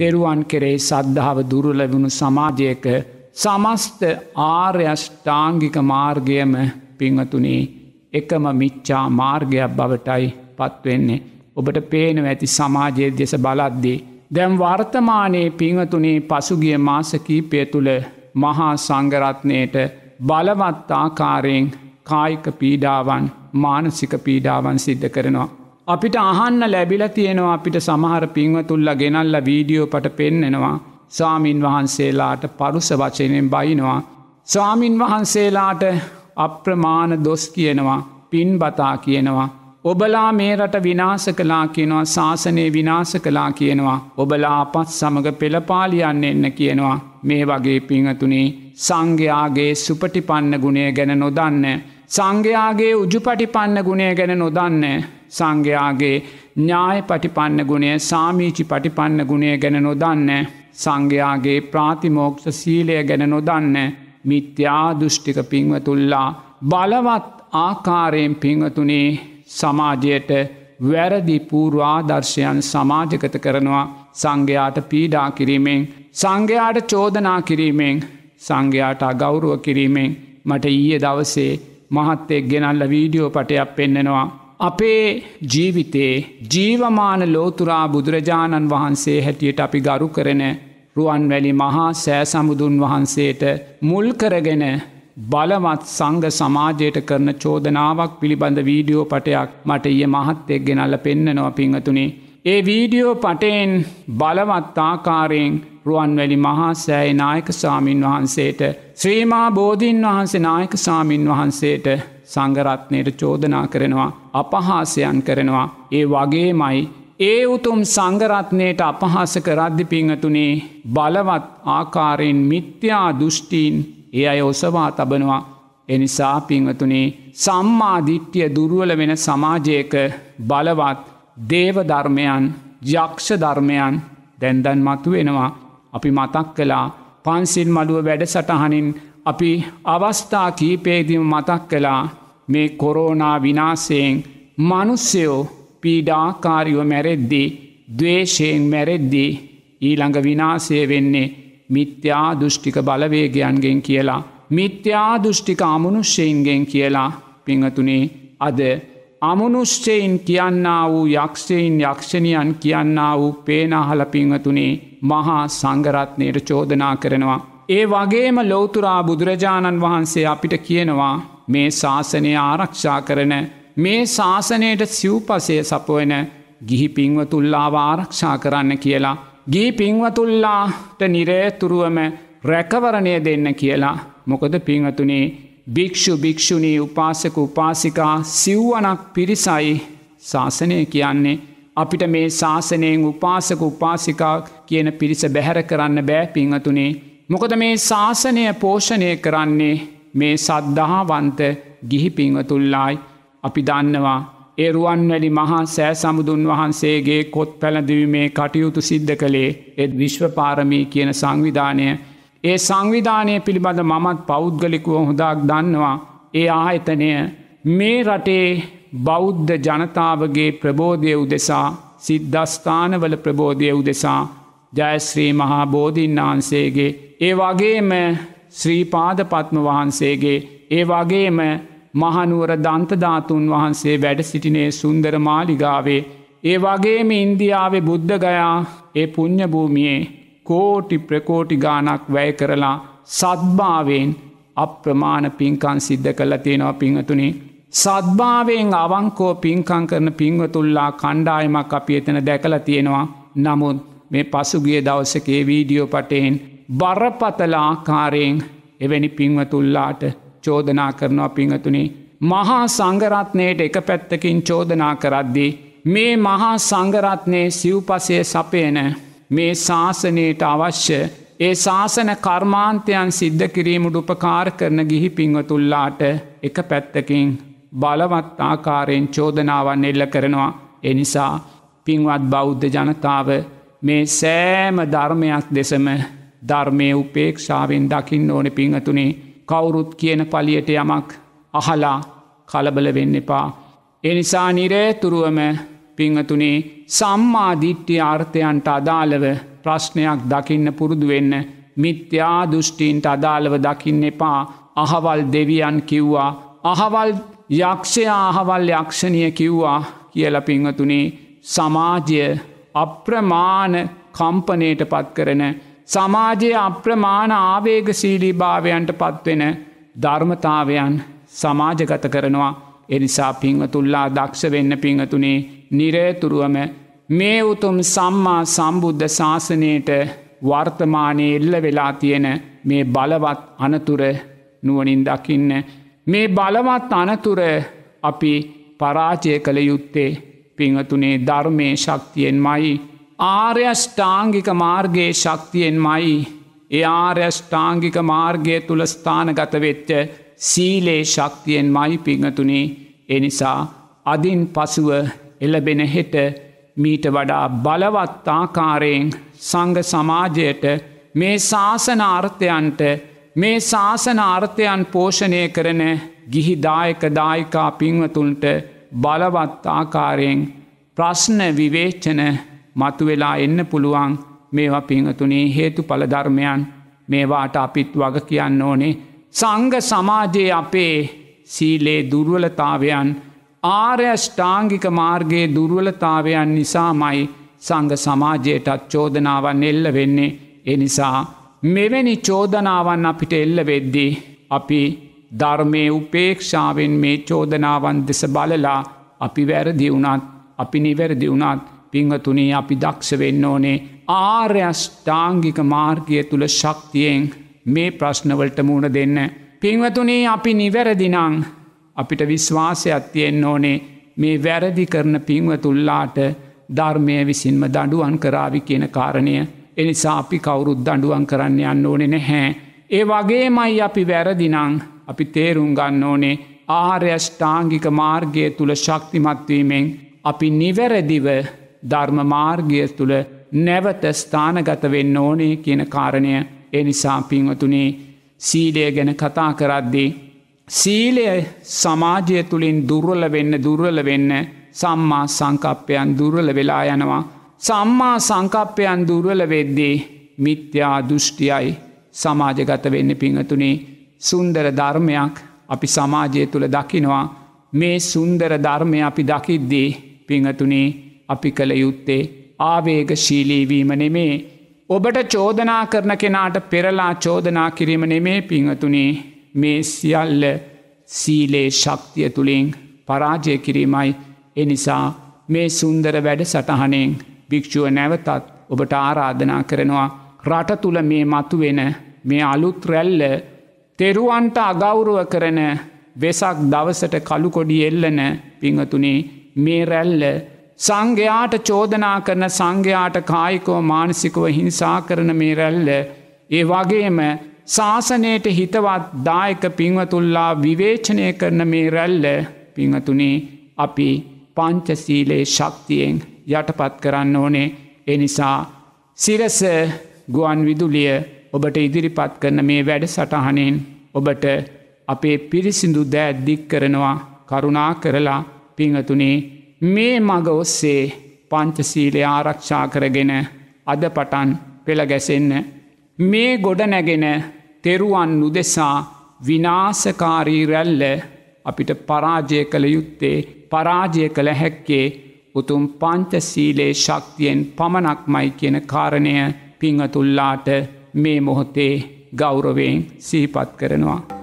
තෙරුවන් කෙරෙහි සද්ධාව දුරලැවුණු සමාජයක සමස්ත ආර්යෂ්ඨාංගික මාර්ගයම පිංහතුනේ එකම මිච්චා මාර්ගයක් බවටයි පත්වවෙන්නේ. ඔබට පේනව ඇති සමාජයේ දෙස බලද්දේ. දැම් වර්තමානයේ පිංහතුනේ පසුගිය මාසකීපය තුළ මහා සංගරත්නයට බලවත් ආකාරයෙන් කායික පීඩාවන් මානසික පීඩාවන් සිද්ධ කරනවා. අපිට අහන්න ලැබිල තියෙනවා අපිට සමහර පින්වතුල්ල ගෙනල්ල වීඩියෝ පට පෙන්නෙනවා සාමීන් වහන්සේලාට පරුස වචනයෙන් බයිනවා. සාමීන් වහන්සේලාට අප්‍රමාණ දොස් කියනවා පින් බතා කියනවා ඔබලා මේ රට විනාස කලා කියනවා ශාසනය විනාස කලා කියනවා. ඔබලා අපත් සමඟ පෙළපාලියන්න එන්න කියනවා. මේ වගේ පිංහතුනේ සංඝයාගේ සුපටිපන්න ගුණේ ගැන නොදන්න. සංඝයාගේ උජු පටිපන්න ගුණය ගැන නොදන්න සංඝයාගේ ඥාය පටිපන්න ගුණය සාමීචි පටිපන්න ගුණය ගැන නොදන්න සංඝයාගේ ප්‍රාතිමෝක්ෂ සීලය ගැන නොදන්න මිත්‍යා දෘෂ්ටික පිංවතුල්ලා බලවත් ආකාරයෙන් පිංවතුනේ සමාජයට වැරදි පූර්වාදර්ශයන් සමාජගත කරනවා සංඝයාට පීඩා කිරීමෙන් සංඝයාට චෝදනා කිරීමෙන් සංඝයාට අගෞරුව කිරීමෙන් මට ඊය දවසේ මහත්තෙක් ගෙනල්ල වීඩියෝ පටයක් පෙන්නෙනවා. අපේ ජීවිතේ ජීවමාන ලෝතුරා බුදුරජාණන් වහන්සේ හැටියට අපි ගරු කරන රුවන්වැලි මහා සෑ සමුදුන් වහන්සේට මුල් කරගෙන බලවත් සංග සමාජයට කරන චෝදනාවක් පිළිබඳ වීඩියෝ පටයක් මට ඒ මහත්තෙක් ගෙනල්ල පෙන්න්නනවා පිංහතුනේ ඒ වීඩියෝ පටෙන් බලවත්තාකාරයෙන් රුවන්වැලි මහා සෑයි නායක සාමීන් වහන්සේට ශ්‍රීමා බෝධීන් වහන්සේ නායක සාමීන් වහන්සේට සංගරත්නයට චෝදනා කරනවා අපහාසයන් කරනවා ඒ වගේමයි ඒ උතුම් සංගරත්නයට අපහාස කරද්දි පිංහතුනේ බලවත් ආකාරයෙන් මිත්‍යා දුෘෂ්ටීන් ඒ අය ඔසවා තබනවා එනිසා පිංහතුනේ සම්මාධිට්්‍යය දුරුවල වෙන සමාජයක බලවත් දේව ධර්මයන් යක්ෂ ධර්මයන් දැන්දන් මතු වෙනවා අපි මතක් කලා පන්සිල් මඩුව වැඩ සටහනින් අපි අවස්ථා කීපේදිම මතක් කලා මේ කොරෝනා විනාසයෙන් මනුස්සයෝ පීඩාකාරිව මැරෙද්දී දවේශයෙන් මැරෙද්දී ඊළඟ විනාසය වෙන්නේ මිත්‍යා දෘෂ්ටික බලවේගයන්ගෙන් කියලා මිත්‍යා දෘෂ්ටික අමනුෂ්‍යයන්ගෙන් කියලා පිංහතුනේ අද අමනුෂ්‍යයෙන් කියන්නා වූ යක්ෂයෙන් යක්ෂණියන් කියන්නා වූ පේනාහල පිංහතුනේ මහා සංගරත්නයට චෝදනා කරනවා. ඒ වගේම ලෝතුරා බුදුරජාණන් වහන්සේ අපිට කියනවා මේ ශාසනය ආරක්ෂා කරන මේ ශාසනයට සිව්පසය සපුවන ගිහි පිංවතුල්ලාව ආරක්ෂා කරන්න කියලා. ගී පිංවතුල්ලාට නිරේතුරුවම රැකවරණය දෙන්න කියලා මොකද පිංහතුනේ භික්‍ෂු භික්‍ෂුණී උපාසක උපාසිකා සිව්වනක් පිරිසයි ශාසනය කියන්නේ අපිට මේ ශාසනයෙන් උපාසක උපාසිකා කියන පිරිස බැහැර කරන්න බෑ පිංහතුනේ. මොකද මේ ශාසනය පෝෂණය කරන්නේ මේ සද්ධහාවන්ත ගිහි පිංහතුල්ලායි අපි දන්නවා. ඒරුවන්වැලි මහා සෑ සමුදුන් වහන්සේගේ කොත් පැළඳවීමේ කටයුතු සිද්ධ කළේ එත් විශ්වපාරමී කියන සංවිධානය ඒ සංවිධානය පිළිබඳ මමත් පෞද්ගලිකුව හොදක් දන්නවා ඒ ආයතනය මේ රටේ බෞද්ධ ජනතාවගේ ප්‍රබෝධය උදෙසා සිද්ධස්ථානවල ප්‍රබෝධය උදෙසා ජයස්ශ්‍රී මහා බෝධීන් වහන්සේගේ ඒ වගේම ශ්‍රීපාද පත්ම වහන්සේගේ ඒ වගේම මහනුවර ධන්තධාතුන් වහන්සේ වැඩ සිටිනේ සුන්දර මාලිගාවේ ඒ වගේම ඉන්දියාවේ බුද්ධගයා ඒ පුං්ඥභූමියේ කෝටි ප්‍රකෝටි ගානක් වැය කරලා සත්භාවෙන් අප්‍රමාණ පින්කන් සිද්ධ කල තියෙනවා පිංහතුනේ සත්භාවයෙන් අවංකෝ පින්කං කරන පිංවතුල්ලා කණ්ඩායමක් අපි එතන දැකල තියෙනවා නමුත් මේ පසුගිය දවසකේ වීඩියෝ පටයෙන් බරපතලාකාරයෙන් එවැනි පිංවතුල්ලාට චෝදනා කරනවා පිංහතුනේ මහා සංගරත්නයට එක පැත්තකින් චෝදනා කරද්දී මේ මහා සංගරත්නය සිව්පසය සපයන මේ ශාසනයට අවශ්‍ය ඒ ශාසන කර්මාන්තයන් සිද්ධ කිරීමට උපකාර කරන ගිහි පිංවතුල්ලාට එක පැත්තකින් බලවත් ආකාරයෙන් චෝදනාවන් එල්ල කරනවා එනිසා පින්වත් බෞද්ධ ජනතාව මේ සෑම ධර්මයක් දෙසම ධර්මය උපේක්ෂාවෙන් දකින්න ඕන පිංහතුනේ කවුරුත් කියන පලියට යමක් අහලා කලබල වෙන්න එපා. එනිසා නිරේතුරුවම පිංහතුනේ සම්මාධිට්්‍ය ආර්ථයන්ට අදාළව ප්‍රශ්නයක් දකින්න පුරුදු වෙන්න මිත්‍යා දෘෂ්ටීන්ට අදාළව දකින්න එපා අහවල් දෙවියන් කිව්වා අහවල් යක්ෂයා අහවල් යක්ෂණය කිව්වා කියල පිංහතුනේ සමාජය අප්‍රමාණ කම්පනයට පත් කරන සමාජයේ අප්‍රමාණ ආවේගශීලී භාවයන්ට පත්වෙන ධර්මතාවයන් සමාජගත කරනවා එනිසා පිංහතුල්ලා දක්ෂ වෙන්න පිංහතුනේ නිරේතුරුවම මේ උතුම් සම්මා සම්බුද්ධ ශාසනයට වර්තමානය එල්ල වෙලා තියෙන මේ බලවත් අනතුර නුවනින් දකින්න. මේ බලවත් අනතුර අපි පරාජය කළ යුත්තේ පිංහතුනේ ධර්මය ශක්තියෙන් මයි. ආර්යෂ්ඨාංගික මාර්ගයේ ශක්තියෙන් මයි. ඒ ආර්යෂ්ඨාංගික මාර්ගය තුළ ස්ථානගත වෙච්ච සීලේ ශක්තියෙන් මයි පිංහතුනේ එනිසා අදින් පසුව එලබෙන හෙට මීට වඩා බලවත්තාකාරයෙන් සංග සමාජයට මේ ශාසනාර්ථයන්ට මේ ශාසනාර්ථයන් පෝෂණය කරන ගිහිදායක දායිකා පින්වතුන්ට බලවත්තාකාරයෙන් ප්‍රශ්න විවේච්චන මතුවෙලා එන්න පුළුවන් මේවා පිංහතුනේ හේතු පලධර්මයන් මේවාට අපිත් වග කියන්න ඕනේ සංග සමාජයේ අපේ සීලේ දුර්වලතාවයන් ආර්යෂ්ඨාංගික මාර්ගයේ දුර්වලතාවයන් නිසාමයි සංග සමාජයටත් චෝදනාවන් එල්ල වෙන්නේ එනිසා මෙවැනි චෝදනාවන් අපිට එල්ල වෙද්දී අපි ධර්මය උපේක්ෂාවෙන් මේ චෝදනාවන් දෙස බලලා අපි වැරදිවුණත් අපි නිවැරදිවුණත් පිංහතුනී අපි දක්ෂ වෙන්න ඕනේ ආර්යෂ්ඨාංගික මාර්ගය තුළ ශක්තියෙන් මේ ප්‍රශ්නවලට මුණ දෙන්න. පිංවතුනී අපි නිවැරදිනං අපිට විශ්වාසයක් තියෙන් ඕනේ මේ වැරදි කරන පින්ව තුල්ලාට ධර්මය විසින්ම දඩුවන් කරාවි කියන කාරණය එනිසා අපි කවුරුත් දඩුවන් කරන්න යන්න ඕනෙ නැහැ. ඒ වගේමයි අපි වැරදිනං අපි තේරුම් ගන්න ඕනේ ආර්යෂ්ඨාංගික මාර්ගය තුළ ශක්තිමත්වීමෙන් අපි නිවැරදිව ධර්ම මාර්ගය තුළ නැවත ස්ථානගත වෙන්න ඕනේ කියන කාරණය එනිසා පින්වතුනේ සීලය ගැන කතා කරද්දී සීලය සමාජය තුළින් දුර්වල වෙන්න දුර්වල වෙන්න සම්මා සංකප්පයන් දුර්වල වෙලා යනවා. සම්මා සංකප්පයන් දුර්වල වෙද්දී මිත්‍යා දෘෂ්ටියයි සමාජගත වෙන්න පිංහතුනේ සුන්දර ධර්මයක් අපි සමාජය තුළ දකිනවා මේ සුන්දර ධර්මය අපි දකිද්දී පිංහතුනේ අපි කළ යුත්තේ ආවේග ශීලීවීම නෙමේ ඔබට චෝදනා කරන කෙනාට පෙරලා චෝදනා කිරීම නෙමේ පිංහතුනේ මේ සියල්ල සීලේ ශක්තිය තුළින් පරාජය කිරීමයි එනිසා මේ සුන්දර වැඩ සටහනෙන් භික්‍ෂුව නැවතත් ඔබට ආරාධනා කරනවා රට තුළ මේ මතුවෙන මේ අලුත්රැල්ල තෙරුවන්ට අගෞරුව කරන වෙසක් දවසට කළුකොඩි එල්ලන පිංහතුනේ මේ රැල්ල සංඝයාට චෝදනා කරන සංඝයාට කායිකෝ මානසිකව හිංසා කරන මේ රැල්ල ඒ වගේම ශාසනයට හිතවත් දායක පිංවතුල්ලා විවේචනය කරන මේ රැල්ල පිංහතුනේ අපි පංචසීලේ ශක්තියෙන් යටපත් කරන්න ඕනේ එනිසා සිරස ගුවන් විදුලිය ඔබට ඉදිරිපත් කරන මේ වැඩ සටහනෙන් ඔබට අපේ පිරිසිදු දෑ දික් කරනවා කරුණා කරලා පිංහතුනේ මේ මග ඔස්සේ පංචසීලය ආරක්ෂා කරගෙන අද පටන් පෙළගැසෙන්න මේ ගොඩ නැගෙන තෙරුවන් උදෙසා විනාසකාරී රැල්ල අපිට පරාජය කළ යුත්තේ පරාජය කළ හැක්කේ උතුම් පංචසීලේ ශක්තියෙන් පමණක්මයි කියන කාරණය පිංහතුල්ලාට මේ මොහොතේ ගෞරවයෙන් සිහිපත් කරනවා.